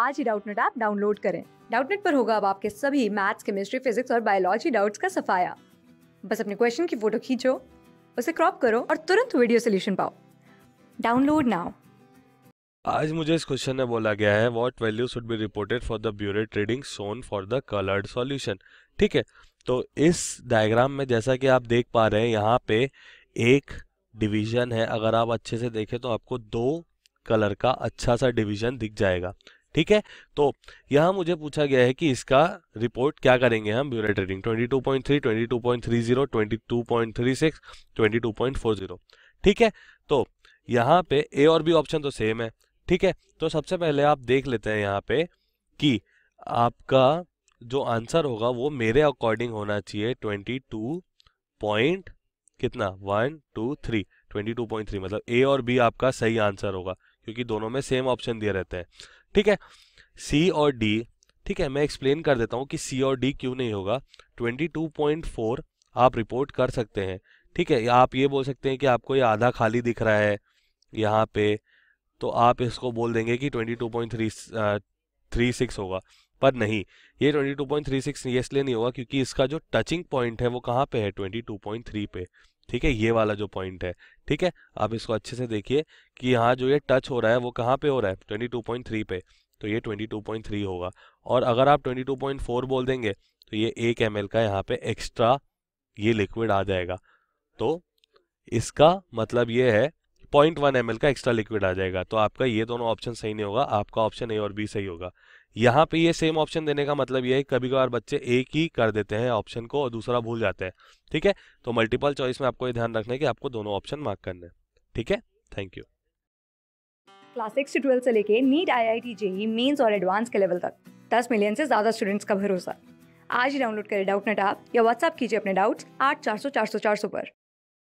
आज ही Doubtnut app download करें डाउटनेट पर होगा अब आपके सभी मैथ्स केमिस्ट्री फिजिक्स और बायोलॉजी डाउट्स का सफाया बस अपने क्वेश्चन की फोटो खींचो उसे क्रॉप करो और तुरंत वीडियो सोल्यूशन पाओ डाउनलोड नाउ आज मुझे इस क्वेश्चन में बोला गया है what value should be reported for the burette reading सोन फॉर द कलर्ड सॉल्यूशन ठीक है तो इस डायग्राम में जैसा कि आप देख पा रहे हैं यहाँ पे एक डिवीजन है अगर आप अच्छे से देखें तो आपको दो कलर का अच्छा सा डिवीजन दिख जाएगा ठीक है तो यहां मुझे पूछा गया है कि इसका रिपोर्ट क्या करेंगे हम ब्यूरो ट्रेडिंग 22.3, 22.30, 22.36, 22.40 ठीक है तो यहां पे ए और बी ऑप्शन तो सेम है ठीक है तो सबसे पहले आप देख लेते हैं यहाँ पे कि आपका जो आंसर होगा वो मेरे अकॉर्डिंग होना चाहिए टू पॉइंट कितना one two three twenty two point three मतलब ए और बी आपका सही आंसर होगा क्योंकि दोनों में सेम ऑप्शन दिए रहते हैं ठीक है सी और डी ठीक है मैं एक्सप्लेन कर देता हूँ कि सी और डी क्यों नहीं होगा 22.4 आप रिपोर्ट कर सकते हैं ठीक है आप ये बोल सकते हैं कि आपको ये आधा खाली दिख रहा है यहाँ पे तो आप इसको बोल देंगे कि 22.36 होगा पर नहीं ये 22.36 ये इसलिए नहीं होगा क्योंकि इसका जो टचिंग पॉइंट है वो कहाँ पे है 22.3 पे ठीक है ये वाला जो पॉइंट है ठीक है आप इसको अच्छे से देखिए कि यहाँ जो ये टच हो रहा है वो कहाँ पे हो रहा है 22.3 पे तो ये 22.3 होगा और अगर आप 22.4 बोल देंगे तो ये एक एम का यहाँ पे एक्स्ट्रा ये लिक्विड आ जाएगा तो इसका मतलब ये है पॉइंट वन एम का एक्स्ट्रा लिक्विड आ जाएगा तो आपका ये दोनों ऑप्शन सही नहीं होगा आपका ऑप्शन ए और बी सही होगा यहाँ पे ये सेम ऑप्शन देने का मतलब ये है कभी कभार बच्चे एक ही कर देते हैं ऑप्शन को और दूसरा भूल जाते हैं ठीक है तो मल्टीपल चॉइस में आपको ये ध्यान रखना है कि आपको दोनों ऑप्शन मार्क करने ठीक है थैंक यू क्लास सिक्स से ट्वेल्थ से लेके NEET I I T JEE mains और एडवांस के लेवल तक दस मिलियन से ज़्यादा स्टूडेंट्स का भरोसा आज ही डाउनलोड करें डाउट नेट आप या व्हाट्सअप कीजिए अपने डाउट्स आठ चार सौ चार सौ चार सौ पर